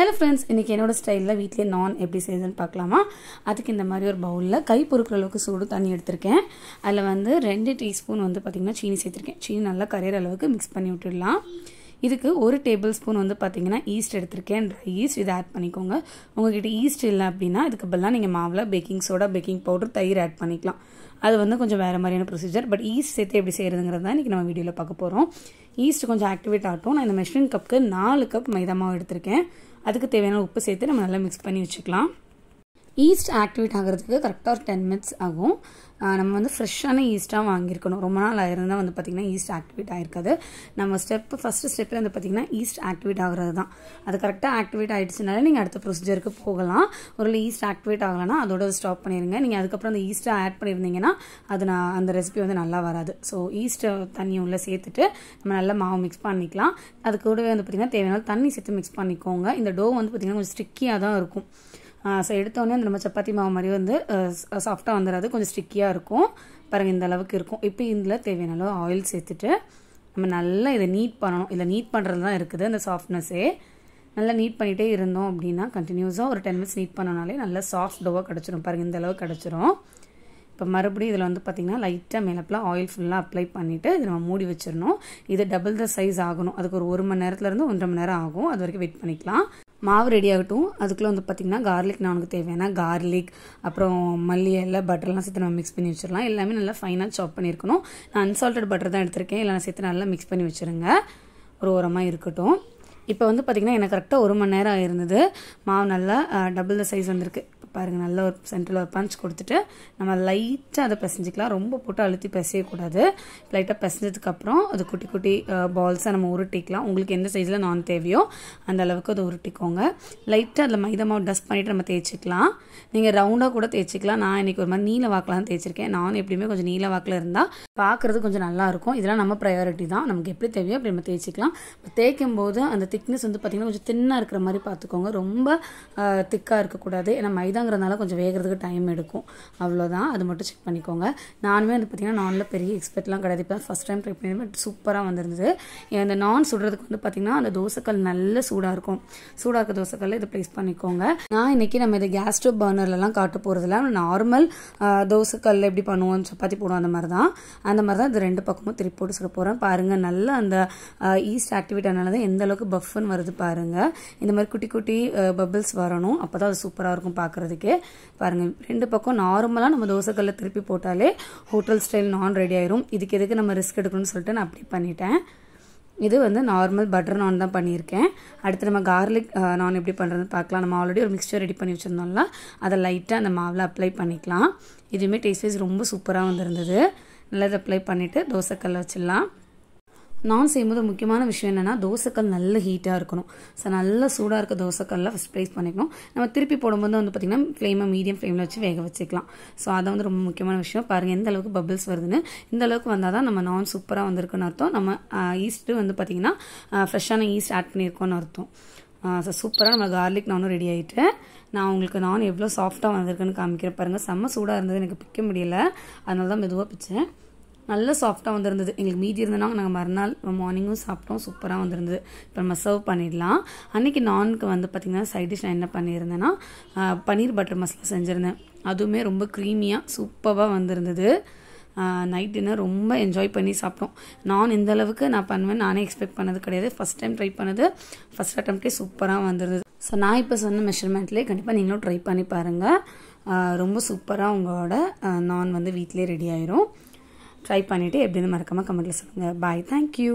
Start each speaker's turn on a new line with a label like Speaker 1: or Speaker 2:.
Speaker 1: hello friends இன்றைக்கி என்னோடய ஸ்டைலில் வீட்லேயே நான் எப்படி செய்யுதுன்னு பார்க்கலாமா அதுக்கு இந்த மாதிரி ஒரு பவுலில் கை பொறுக்கிற அளவுக்கு சூடு தண்ணி எடுத்திருக்கேன் அதில் வந்து ரெண்டு டீஸ்பூன் வந்து பார்த்திங்கன்னா சீனி சேர்த்துருக்கேன் சீனி நல்லா கரையிற அளவுக்கு மிக்ஸ் பண்ணி விட்டுடலாம் இதுக்கு ஒரு டேபிள் ஸ்பூன் வந்து பார்த்திங்கன்னா ஈஸ்ட் எடுத்திருக்கேன் ட்ரை ஈஸ்ட் இதை ஆட் பண்ணிக்கோங்க உங்கள்கிட்ட ஈஸ்ட் இல்லை அப்படின்னா இதுக்கு பதிலாக நீங்கள் மாவில் பேக்கிங் சோடா பேக்கிங் பவுடர் தயிர் ஆட் பண்ணிக்கலாம் அது வந்து கொஞ்சம் வேறு மாதிரியான ப்ரொசீஜர் பட் ஈஸ்ட் சேர்த்து எப்படி செய்கிறதுங்கிறது தான் இன்றைக்கி நம்ம வீடியோவில் பார்க்க போகிறோம் ஈஸ்ட் கொஞ்சம் ஆக்டிவேட் ஆகட்டும் நான் இந்த மெஷின் கப்புக்கு நாலு கப் மைதா மாவு எடுத்திருக்கேன் அதுக்கு தேவையான உப்பு சேர்த்து நம்ம நல்லா மிக்ஸ் பண்ணி வச்சுக்கலாம் ஈஸ்ட் ஆக்டிவேட் ஆகிறதுக்கு கரெக்டாக ஒரு டென் மினிட்ஸ் ஆகும் நம்ம வந்து ஃப்ரெஷ்ஷான ஈஸ்ட்டாக வாங்கியிருக்கணும் ரொம்ப நாள் ஆயிருந்தால் வந்து பார்த்திங்கன்னா ஈஸ்ட் ஆக்டிவேட் ஆகிருக்காது நம்ம ஸ்டெப்பு ஃபஸ்ட்டு ஸ்டெப்பே வந்து பார்த்திங்கன்னா ஈஸ்ட் ஆக்டிவேட் ஆகிறது தான் அது கரெக்டாக ஆக்டிவேட் ஆகிடுச்சுனால நீங்கள் அடுத்த ப்ரொசீஜருக்கு போகலாம் ஒரு ஈஸ்ட் ஆக்டிவேட் ஆகலைன்னா அதோட ஸ்டாப் பண்ணிடுங்க நீங்கள் அதுக்கப்புறம் அந்த ஈஸ்ட்டை ஆட் பண்ணியிருந்தீங்கன்னா அது நான் அந்த ரெசிபி வந்து நல்லா வராது ஸோ ஈஸ்ட்டை தண்ணியை உள்ளே சேர்த்துட்டு நம்ம நல்லா மாவு மிக்ஸ் பண்ணிக்கலாம் அது கூடவே வந்து பார்த்திங்கன்னா தேவையான தண்ணி சேர்த்து மிக்ஸ் பண்ணிக்கோங்க இந்த டோ வந்து பார்த்திங்கன்னா கொஞ்சம் ஸ்டிக்கியாக தான் இருக்கும் ஸோ எடுத்தோடனே அந்த நம்ம சப்பாத்தி மாவு மாதிரி வந்து சாஃப்டாக வந்துடாது கொஞ்சம் ஸ்டிக்கியாக இருக்கும் பாருங்கள் இந்த அளவுக்கு இருக்கும் இப்போ இதில் தேவையான அளவு ஆயில் சேர்த்துட்டு நம்ம நல்லா இதை நீட் பண்ணணும் இதில் நீட் பண்ணுறது தான் இருக்குது அந்த சாஃப்ட்னஸ்ஸே நல்லா நீட் பண்ணிகிட்டே இருந்தோம் அப்படின்னா கண்டினியூஸாக ஒரு டென் மினிட்ஸ் நீட் பண்ணனாலே நல்லா சாஃப்ட் டோவாக கிடச்சிரும் பாருங்கள் இந்த அளவுக்கு கிடச்சிரும் இப்போ மறுபடியும் இதில் வந்து பார்த்திங்கன்னா லைட்டாக மேலப்பில் ஆயில் ஃபுல்லாக அப்ளை பண்ணிவிட்டு இதை நம்ம மூடி வச்சிடணும் இது டபுள் த சைஸ் ஆகணும் அதுக்கு ஒரு ஒரு மணி நேரத்துலேருந்து ஒன்றரை மணி நேரம் ஆகும் அது வரைக்கும் வெயிட் பண்ணிக்கலாம் மாவு ரெடி ஆகட்டும் அதுக்குள்ளே வந்து பார்த்திங்கன்னா கார்லிக் நான் உனக்கு தேவையான கார்லிக் அப்புறம் மல்லி எல்லாம் பட்டர்லாம் சேர்த்து நம்ம மிக்ஸ் பண்ணி வச்சிடலாம் எல்லாமே நல்லா ஃபைனாக சாப் பண்ணியிருக்கணும் நான் அன்சால்டட் பட்டர் தான் எடுத்திருக்கேன் இல்லை நான் சேர்த்து நல்லா மிக்ஸ் பண்ணி வச்சுருங்க ஒரு ஓரமாக இருக்கட்டும் இப்போ வந்து பார்த்திங்கன்னா எனக்கு கரெக்டாக ஒரு மணி நேரம் ஆயிருந்தது மாவு நல்லா டபுள் த சைஸ் வந்திருக்கு பாருங்கள் நல்ல ஒரு சென்டரில் ஒரு பஞ்ச் கொடுத்துட்டு நம்ம லைட்டாக அதை பிசைஞ்சிக்கலாம் ரொம்ப போட்டு அழுத்தி பிசையக்கூடாது லைட்டாக பிசைஞ்சதுக்கப்புறம் அது குட்டி குட்டி பால்ஸாக நம்ம உருட்டிக்கலாம் உங்களுக்கு எந்த சைஸில் நான் தேவையோ அந்த அளவுக்கு அதை உருட்டிக்கோங்க லைட்டாக அதில் மைதா மாவு டஸ்ட் பண்ணிவிட்டு நம்ம தேய்ச்சிக்கலாம் நீங்கள் ரவுண்டாக கூட தேய்ச்சிக்கலாம் நான் இன்றைக்கி ஒரு மாதிரி நீல வாக்கெலாம் தேய்ச்சிருக்கேன் நான் எப்படியுமே கொஞ்சம் நீல வாக்கில் இருந்தால் பார்க்குறது கொஞ்சம் நல்லாயிருக்கும் இதெல்லாம் நம்ம ப்ரையாரிட்டி தான் நமக்கு எப்படி தேவையோ அப்படி நம்ம தேய்ச்சிக்கலாம் தேய்க்கும் போது அந்த திக்னஸ் வந்து பார்த்திங்கன்னா கொஞ்சம் தின்னாக இருக்கிற மாதிரி பார்த்துக்கோங்க ரொம்ப திக்காக இருக்கக்கூடாது ஏன்னா மைதா மைதாங்கிறதுனால கொஞ்சம் வேகிறதுக்கு டைம் எடுக்கும் அவ்வளோதான் அது மட்டும் செக் பண்ணிக்கோங்க நானுமே வந்து பார்த்திங்கன்னா நானில் பெரிய எக்ஸ்பெர்ட்லாம் கிடையாது இப்போ ஃபஸ்ட் டைம் ட்ரை பண்ணி பட் சூப்பராக வந்திருந்தது அந்த நான் சுடுறதுக்கு வந்து பார்த்திங்கன்னா அந்த தோசைக்கல் நல்ல சூடாக இருக்கும் சூடாக இருக்க தோசைக்கல்ல இதை ப்ளேஸ் பண்ணிக்கோங்க நான் இன்றைக்கி நம்ம இதை கேஸ் ஸ்டவ் பர்னர்லலாம் காட்ட போகிறதுல நார்மல் தோசைக்கல் எப்படி பண்ணுவோம் சப்பாத்தி போடுவோம் அந்த மாதிரி தான் அந்த மாதிரி தான் இது ரெண்டு பக்கமும் திருப்பி போட்டு சுட போகிறேன் பாருங்கள் நல்லா அந்த ஈஸ்ட் ஆக்டிவேட் தான் எந்த அளவுக்கு பஃப்னு வருது பாருங்கள் இந்த மாதிரி குட்டி குட்டி பபிள்ஸ் வரணும் அப்போ தான் அது சூப்பராக இருக்கும் பார்க்குறது பண்ணுறதுக்கு பாருங்கள் ரெண்டு பக்கம் நார்மலாக நம்ம தோசைக்கல்ல திருப்பி போட்டாலே ஹோட்டல் ஸ்டைல் நான் ரெடி ஆயிரும் இதுக்கு எதுக்கு நம்ம ரிஸ்க் எடுக்கணும்னு சொல்லிட்டு நான் அப்படி பண்ணிட்டேன் இது வந்து நார்மல் பட்டர் நான் தான் பண்ணியிருக்கேன் அடுத்து நம்ம கார்லிக் நான் எப்படி பண்ணுறதுன்னு பார்க்கலாம் நம்ம ஆல்ரெடி ஒரு மிக்சர் ரெடி பண்ணி வச்சுருந்தோம்ல அதை லைட்டாக அந்த மாவில் அப்ளை பண்ணிக்கலாம் இதுவுமே டேஸ்ட் வைஸ் ரொம்ப சூப்பராக வந்துருந்தது நல்லா அப்ளை பண்ணிவிட்டு தோசைக்கல்ல வச்சிடலாம் நான் செய்யும்போது முக்கியமான விஷயம் என்னென்னா தோசைக்கல் நல்ல ஹீட்டாக இருக்கணும் ஸோ நல்ல சூடாக இருக்க தோசைக்கல்ல ஃபஸ்ட் ப்ளேஸ் பண்ணிக்கணும் நம்ம திருப்பி போடும்போது வந்து பார்த்திங்கன்னா ஃப்ளேமை மீடியம் ஃப்ளேமில் வச்சு வேக வச்சுக்கலாம் ஸோ அதை வந்து ரொம்ப முக்கியமான விஷயம் பாருங்கள் எந்த அளவுக்கு பபிள்ஸ் வருதுன்னு இந்த அளவுக்கு வந்தால் தான் நம்ம நான் சூப்பராக வந்திருக்குன்னு அர்த்தம் நம்ம ஈஸ்ட்டு வந்து பார்த்திங்கன்னா ஃப்ரெஷ்ஷான ஈஸ்ட் ஆட் பண்ணியிருக்கோம்னு அர்த்தம் ஸோ சூப்பராக நம்ம கார்லிக் நானும் ரெடி ஆகிட்டு நான் உங்களுக்கு நான் எவ்வளோ சாஃப்டாக வந்திருக்குன்னு காமிக்கிற பாருங்கள் செம்ம சூடாக இருந்தது எனக்கு பிக்க முடியல அதனால தான் மெதுவாக பிச்சேன் நல்ல சாஃப்டாக வந்திருந்தது எங்களுக்கு மீதி இருந்தனாங்க நாங்கள் மறுநாள் மார்னிங்கும் சாப்பிட்டோம் சூப்பராக வந்திருந்தது இப்போ நம்ம சர்வ் பண்ணிடலாம் அன்றைக்கி நான்க்கு வந்து பார்த்திங்கன்னா சைட் டிஷ் நான் என்ன பண்ணியிருந்தேன்னா பன்னீர் பட்டர் மசாலா செஞ்சுருந்தேன் அதுவுமே ரொம்ப க்ரீமியாக சூப்பராக வந்திருந்தது நைட் டின்னர் ரொம்ப என்ஜாய் பண்ணி சாப்பிட்டோம் நான் இந்த அளவுக்கு நான் பண்ணுவேன் நானே எக்ஸ்பெக்ட் பண்ணது கிடையாது ஃபஸ்ட் டைம் ட்ரை பண்ணது ஃபஸ்ட் அட்டம்ப்டே சூப்பராக வந்துருது ஸோ நான் இப்போ சொன்ன மெஷர்மெண்ட்லேயே கண்டிப்பாக நீங்களும் ட்ரை பண்ணி பாருங்கள் ரொம்ப சூப்பராக உங்களோட நான் வந்து வீட்டிலே ரெடி ஆயிரும் ட்ரை பண்ணிவிட்டு எப்படின்னு மறக்காமல் கமெண்ட்டில் சொல்லுங்கள் பாய் தேங்க்யூ